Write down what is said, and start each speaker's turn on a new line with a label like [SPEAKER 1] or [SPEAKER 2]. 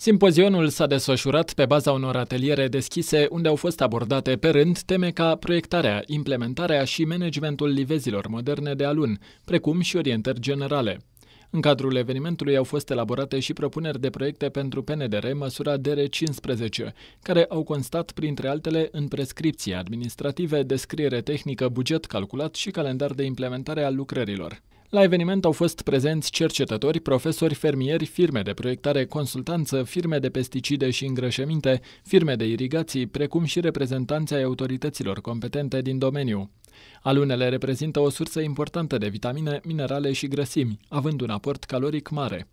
[SPEAKER 1] Simpozionul s-a desfășurat pe baza unor ateliere deschise unde au fost abordate pe rând teme ca proiectarea, implementarea și managementul livezilor moderne de alun, precum și orientări generale. În cadrul evenimentului au fost elaborate și propuneri de proiecte pentru PNDR măsura DR15, care au constat, printre altele, în prescripții administrative, descriere tehnică, buget calculat și calendar de implementare al lucrărilor. La eveniment au fost prezenți cercetători, profesori, fermieri, firme de proiectare, consultanță, firme de pesticide și îngrășăminte, firme de irigații, precum și reprezentanții ai autorităților competente din domeniu. Alunele reprezintă o sursă importantă de vitamine, minerale și grăsimi, având un aport caloric mare.